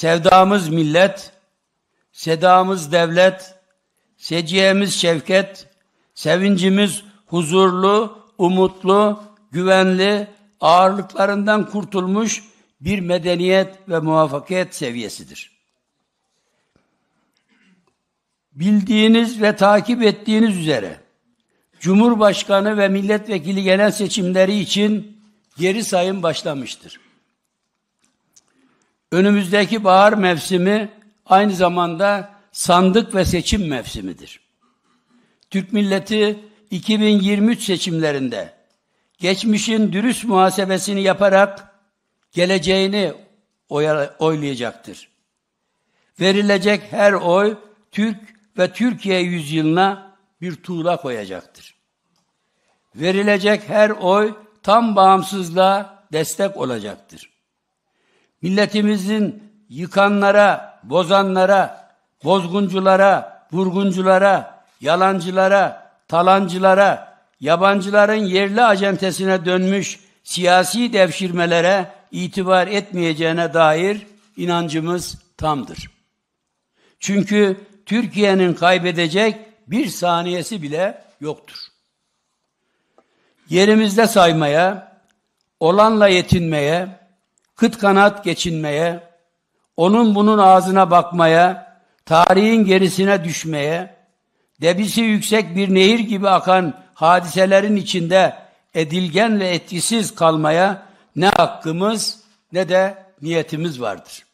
Sevdamız millet, sedamız devlet, seciyemiz şevket, sevincimiz huzurlu, umutlu, güvenli, ağırlıklarından kurtulmuş bir medeniyet ve muvaffakiyet seviyesidir. Bildiğiniz ve takip ettiğiniz üzere Cumhurbaşkanı ve milletvekili genel seçimleri için geri sayım başlamıştır. Önümüzdeki bahar mevsimi aynı zamanda sandık ve seçim mevsimidir. Türk milleti 2023 seçimlerinde geçmişin dürüst muhasebesini yaparak geleceğini oylayacaktır. Verilecek her oy Türk ve Türkiye yüzyılına bir tuğla koyacaktır. Verilecek her oy tam bağımsızlığa destek olacaktır. Milletimizin yıkanlara, bozanlara, bozgunculara, vurgunculara, yalancılara, talancılara, yabancıların yerli acentesine dönmüş siyasi devşirmelere itibar etmeyeceğine dair inancımız tamdır. Çünkü Türkiye'nin kaybedecek bir saniyesi bile yoktur. Yerimizde saymaya, olanla yetinmeye, kıt kanat geçinmeye, onun bunun ağzına bakmaya, tarihin gerisine düşmeye, debisi yüksek bir nehir gibi akan hadiselerin içinde edilgen ve etkisiz kalmaya ne hakkımız ne de niyetimiz vardır.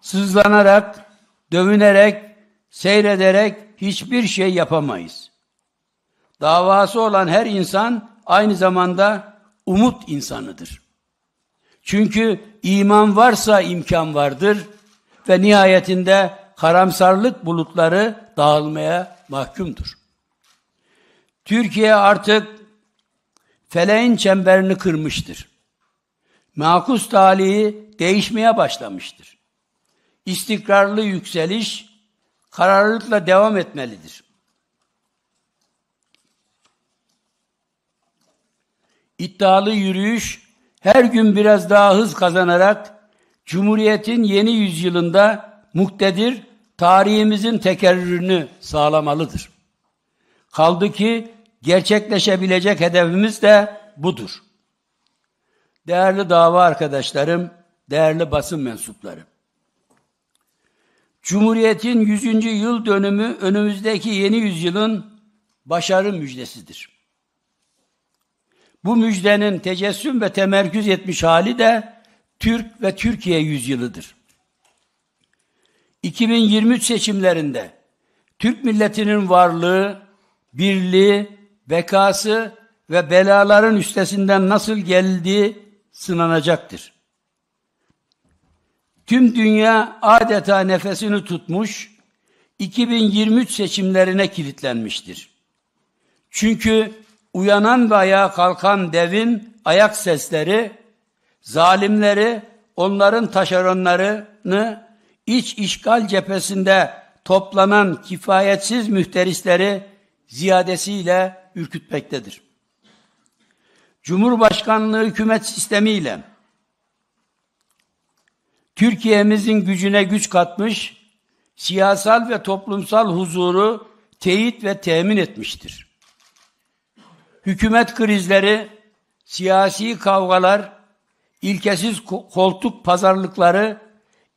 Sızlanarak, dövünerek, seyrederek hiçbir şey yapamayız. Davası olan her insan aynı zamanda umut insanıdır. Çünkü iman varsa imkan vardır ve nihayetinde karamsarlık bulutları dağılmaya mahkumdur. Türkiye artık feleğin çemberini kırmıştır. Makus talihi değişmeye başlamıştır. İstikrarlı yükseliş kararlılıkla devam etmelidir. İddialı yürüyüş her gün biraz daha hız kazanarak Cumhuriyet'in yeni yüzyılında muktedir tarihimizin tekerrürünü sağlamalıdır. Kaldı ki gerçekleşebilecek hedefimiz de budur. Değerli dava arkadaşlarım, değerli basın mensupları. Cumhuriyetin 100. yıl dönümü önümüzdeki yeni yüzyılın başarı müjdesidir. Bu müjdenin tecessüm ve temerküz etmiş hali de Türk ve Türkiye yüzyılıdır. 2023 seçimlerinde Türk milletinin varlığı, birliği, bekası ve belaların üstesinden nasıl geldiği sınanacaktır. Tüm dünya adeta nefesini tutmuş, 2023 seçimlerine kilitlenmiştir. Çünkü uyanan ve ayağa kalkan devin ayak sesleri, zalimleri, onların taşeronlarını, iç işgal cephesinde toplanan kifayetsiz mühterisleri ziyadesiyle ürkütmektedir. Cumhurbaşkanlığı hükümet sistemiyle Türkiye'mizin gücüne güç katmış, siyasal ve toplumsal huzuru teyit ve temin etmiştir hükümet krizleri, siyasi kavgalar, ilkesiz koltuk pazarlıkları,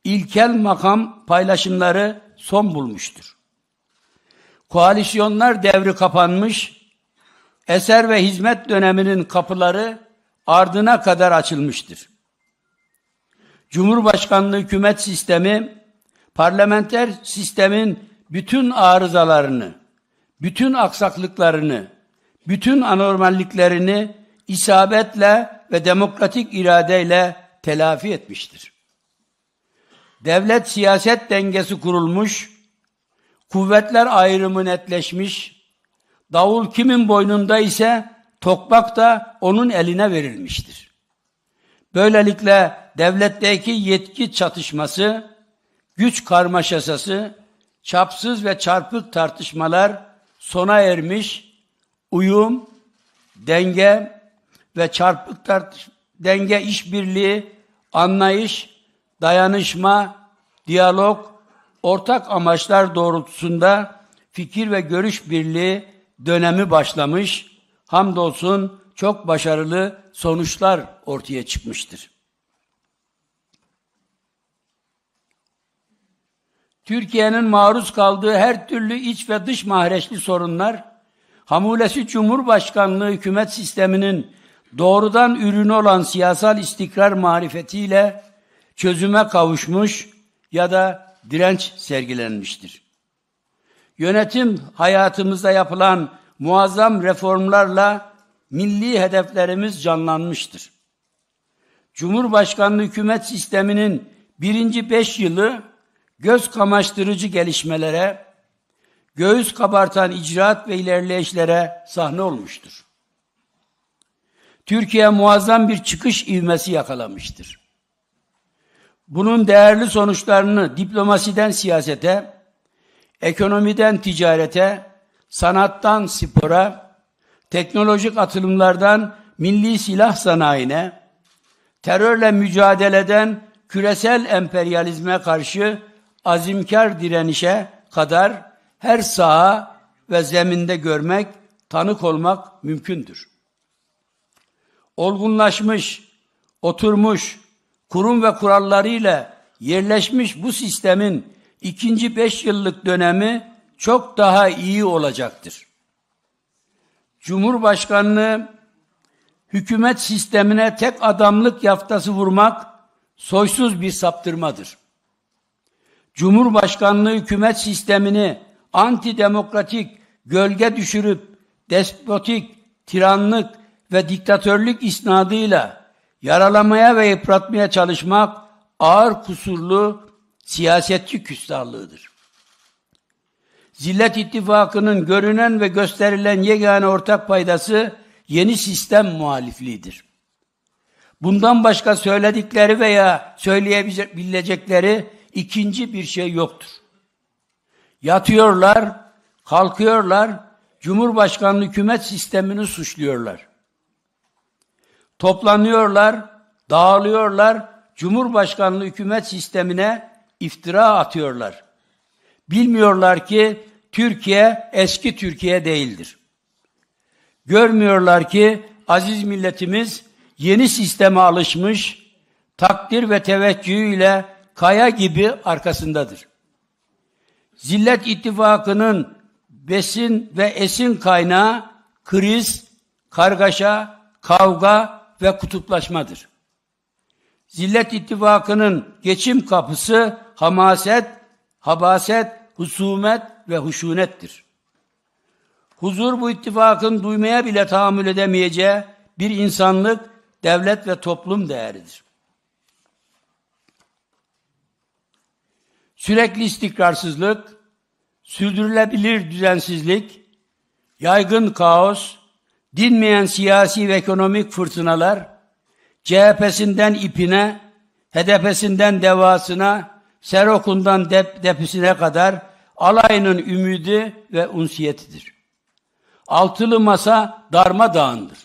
ilkel makam paylaşımları son bulmuştur. Koalisyonlar devri kapanmış, eser ve hizmet döneminin kapıları ardına kadar açılmıştır. Cumhurbaşkanlığı hükümet sistemi, parlamenter sistemin bütün arızalarını, bütün aksaklıklarını, bütün anormalliklerini isabetle ve demokratik iradeyle telafi etmiştir. Devlet siyaset dengesi kurulmuş, kuvvetler ayrımı netleşmiş, davul kimin boynunda ise tokmak da onun eline verilmiştir. Böylelikle devletteki yetki çatışması, güç karmaşasası, çapsız ve çarpık tartışmalar sona ermiş uyum, denge ve çarpık tartış, denge işbirliği, anlayış, dayanışma, diyalog, ortak amaçlar doğrultusunda fikir ve görüş birliği dönemi başlamış, hamdolsun çok başarılı sonuçlar ortaya çıkmıştır. Türkiye'nin maruz kaldığı her türlü iç ve dış mahreçli sorunlar hamulesi Cumhurbaşkanlığı hükümet sisteminin doğrudan ürünü olan siyasal istikrar marifetiyle çözüme kavuşmuş ya da direnç sergilenmiştir. Yönetim hayatımızda yapılan muazzam reformlarla milli hedeflerimiz canlanmıştır. Cumhurbaşkanlığı hükümet sisteminin birinci beş yılı göz kamaştırıcı gelişmelere, göğüs kabartan icraat ve ilerleyişlere sahne olmuştur. Türkiye muazzam bir çıkış ivmesi yakalamıştır. Bunun değerli sonuçlarını diplomasiden siyasete, ekonomiden ticarete, sanattan spora, teknolojik atılımlardan milli silah sanayine, terörle mücadeleden küresel emperyalizme karşı azimkar direnişe kadar her saha ve zeminde görmek, tanık olmak mümkündür. Olgunlaşmış, oturmuş, kurum ve kurallarıyla yerleşmiş bu sistemin ikinci beş yıllık dönemi çok daha iyi olacaktır. Cumhurbaşkanlığı hükümet sistemine tek adamlık yaftası vurmak soysuz bir saptırmadır. Cumhurbaşkanlığı hükümet sistemini antidemokratik, gölge düşürüp despotik, tiranlık ve diktatörlük isnadıyla yaralamaya ve yıpratmaya çalışmak ağır kusurlu siyasetçi küstahlığıdır. Zillet ittifakının görünen ve gösterilen yegane ortak paydası yeni sistem muhalifliğidir. Bundan başka söyledikleri veya söyleyebilecekleri ikinci bir şey yoktur. Yatıyorlar, kalkıyorlar, Cumhurbaşkanlığı hükümet sistemini suçluyorlar. Toplanıyorlar, dağılıyorlar, Cumhurbaşkanlığı hükümet sistemine iftira atıyorlar. Bilmiyorlar ki Türkiye eski Türkiye değildir. Görmüyorlar ki aziz milletimiz yeni sisteme alışmış, takdir ve teveccühüyle kaya gibi arkasındadır. Zillet ittifakının besin ve esin kaynağı kriz, kargaşa, kavga ve kutuplaşmadır. Zillet ittifakının geçim kapısı hamaset, habaset, husumet ve huşunettir. Huzur bu ittifakın duymaya bile tahammül edemeyeceği bir insanlık, devlet ve toplum değeridir. sürekli istikrarsızlık, sürdürülebilir düzensizlik, yaygın kaos, dinmeyen siyasi ve ekonomik fırtınalar, CHP'sinden ipine, HDP'sinden devasına, Serokun'dan dep depisine kadar alayının ümidi ve unsiyetidir. Altılı masa darma dağındır.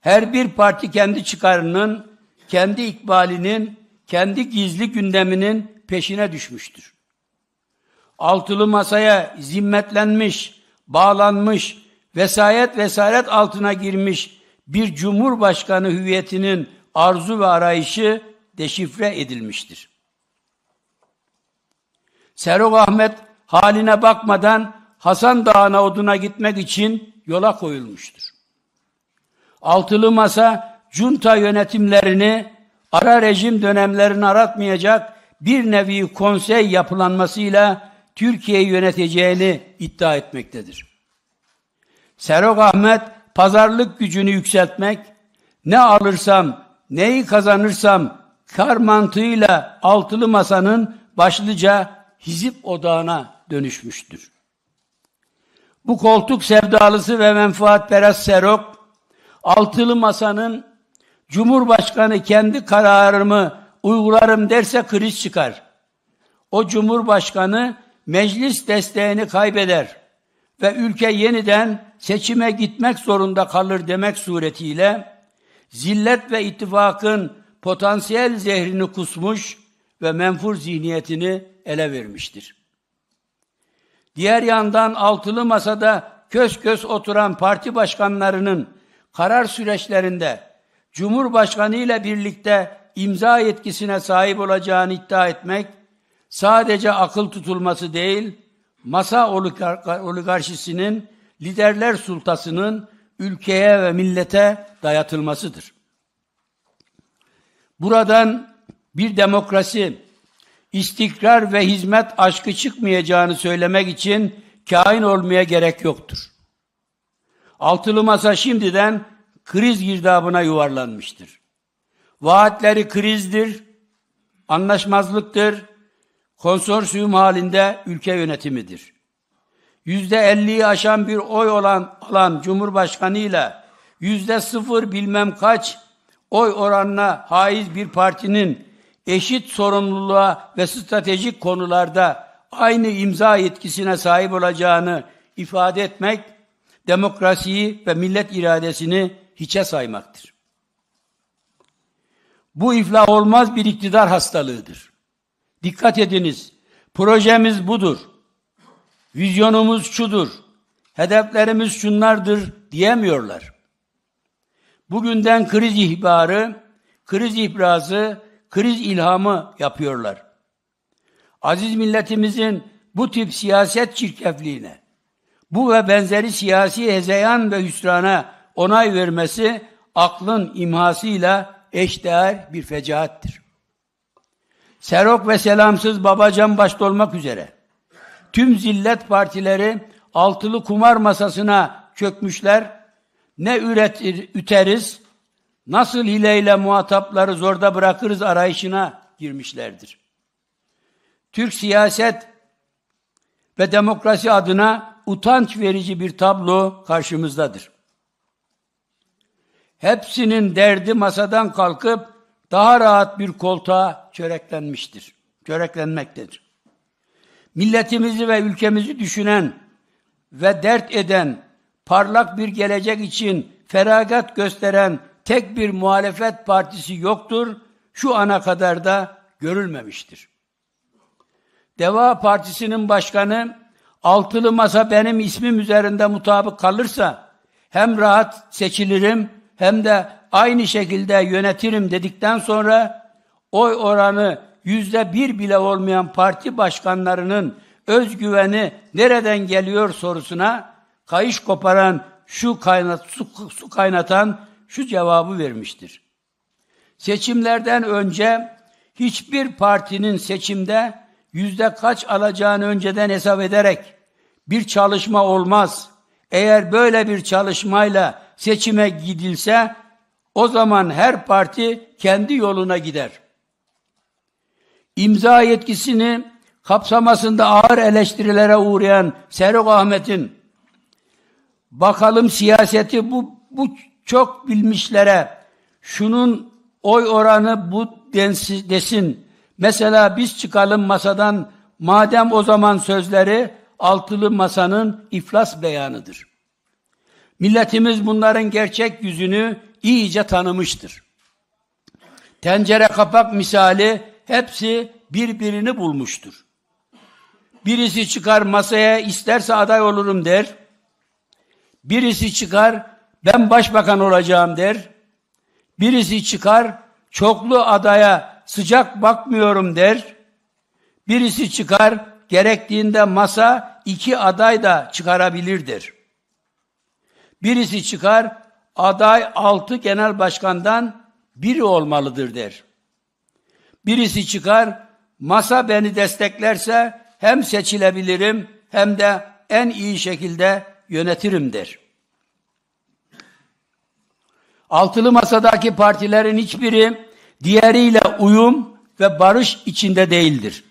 Her bir parti kendi çıkarının, kendi ikbalinin, kendi gizli gündeminin peşine düşmüştür. Altılı masaya zimmetlenmiş, bağlanmış, vesayet vesayet altına girmiş bir cumhurbaşkanı hüviyetinin arzu ve arayışı deşifre edilmiştir. Serok Ahmet haline bakmadan Hasan Dağı'na oduna gitmek için yola koyulmuştur. Altılı Masa, junta yönetimlerini, ara rejim dönemlerini aratmayacak bir nevi konsey yapılanmasıyla Türkiye'yi yöneteceğini iddia etmektedir. Serok Ahmet pazarlık gücünü yükseltmek, ne alırsam, neyi kazanırsam kar mantığıyla altılı masanın başlıca hizip odağına dönüşmüştür. Bu koltuk sevdalısı ve menfaatperest Serok, altılı masanın Cumhurbaşkanı kendi kararımı uygularım derse kriz çıkar. O cumhurbaşkanı meclis desteğini kaybeder ve ülke yeniden seçime gitmek zorunda kalır demek suretiyle zillet ve ittifakın potansiyel zehrini kusmuş ve menfur zihniyetini ele vermiştir. Diğer yandan altılı masada köş köş oturan parti başkanlarının karar süreçlerinde Cumhurbaşkanı ile birlikte imza yetkisine sahip olacağını iddia etmek sadece akıl tutulması değil, masa oligarşisinin, liderler sultasının ülkeye ve millete dayatılmasıdır. Buradan bir demokrasi, istikrar ve hizmet aşkı çıkmayacağını söylemek için kain olmaya gerek yoktur. Altılı masa şimdiden kriz girdabına yuvarlanmıştır. Vaatleri krizdir, anlaşmazlıktır, konsorsiyum halinde ülke yönetimidir. Yüzde elliyi aşan bir oy olan alan Cumhurbaşkanı ile yüzde sıfır bilmem kaç oy oranına haiz bir partinin eşit sorumluluğa ve stratejik konularda aynı imza yetkisine sahip olacağını ifade etmek, demokrasiyi ve millet iradesini hiçe saymaktır. Bu iflah olmaz bir iktidar hastalığıdır. Dikkat ediniz. Projemiz budur. Vizyonumuz şudur. Hedeflerimiz şunlardır diyemiyorlar. Bugünden kriz ihbarı, kriz ihbarı, kriz ilhamı yapıyorlar. Aziz milletimizin bu tip siyaset çirkefliğine, bu ve benzeri siyasi hezeyan ve hüsrana onay vermesi aklın imhasıyla eşdeğer bir fecaattir. Serok ve selamsız babacan başta olmak üzere tüm zillet partileri altılı kumar masasına çökmüşler. Ne üretir, üteriz, nasıl hileyle muhatapları zorda bırakırız arayışına girmişlerdir. Türk siyaset ve demokrasi adına utanç verici bir tablo karşımızdadır hepsinin derdi masadan kalkıp daha rahat bir koltuğa çöreklenmiştir. Çöreklenmektedir. Milletimizi ve ülkemizi düşünen ve dert eden, parlak bir gelecek için feragat gösteren tek bir muhalefet partisi yoktur. Şu ana kadar da görülmemiştir. Deva Partisi'nin başkanı altılı masa benim ismim üzerinde mutabık kalırsa hem rahat seçilirim hem de aynı şekilde yönetirim dedikten sonra oy oranı yüzde bir bile olmayan parti başkanlarının özgüveni nereden geliyor sorusuna kayış koparan şu kaynat su, su kaynatan şu cevabı vermiştir. Seçimlerden önce hiçbir partinin seçimde yüzde kaç alacağını önceden hesap ederek bir çalışma olmaz. Eğer böyle bir çalışmayla seçime gidilse o zaman her parti kendi yoluna gider. İmza yetkisini kapsamasında ağır eleştirilere uğrayan Serok Ahmet'in bakalım siyaseti bu, bu çok bilmişlere şunun oy oranı bu desin. Mesela biz çıkalım masadan madem o zaman sözleri altılı masanın iflas beyanıdır. Milletimiz bunların gerçek yüzünü iyice tanımıştır. Tencere kapak misali hepsi birbirini bulmuştur. Birisi çıkar masaya isterse aday olurum der. Birisi çıkar ben başbakan olacağım der. Birisi çıkar çoklu adaya sıcak bakmıyorum der. Birisi çıkar gerektiğinde masa iki aday da çıkarabilirdir. Birisi çıkar, aday altı genel başkandan biri olmalıdır der. Birisi çıkar, masa beni desteklerse hem seçilebilirim hem de en iyi şekilde yönetirim der. Altılı masadaki partilerin hiçbiri diğeriyle uyum ve barış içinde değildir.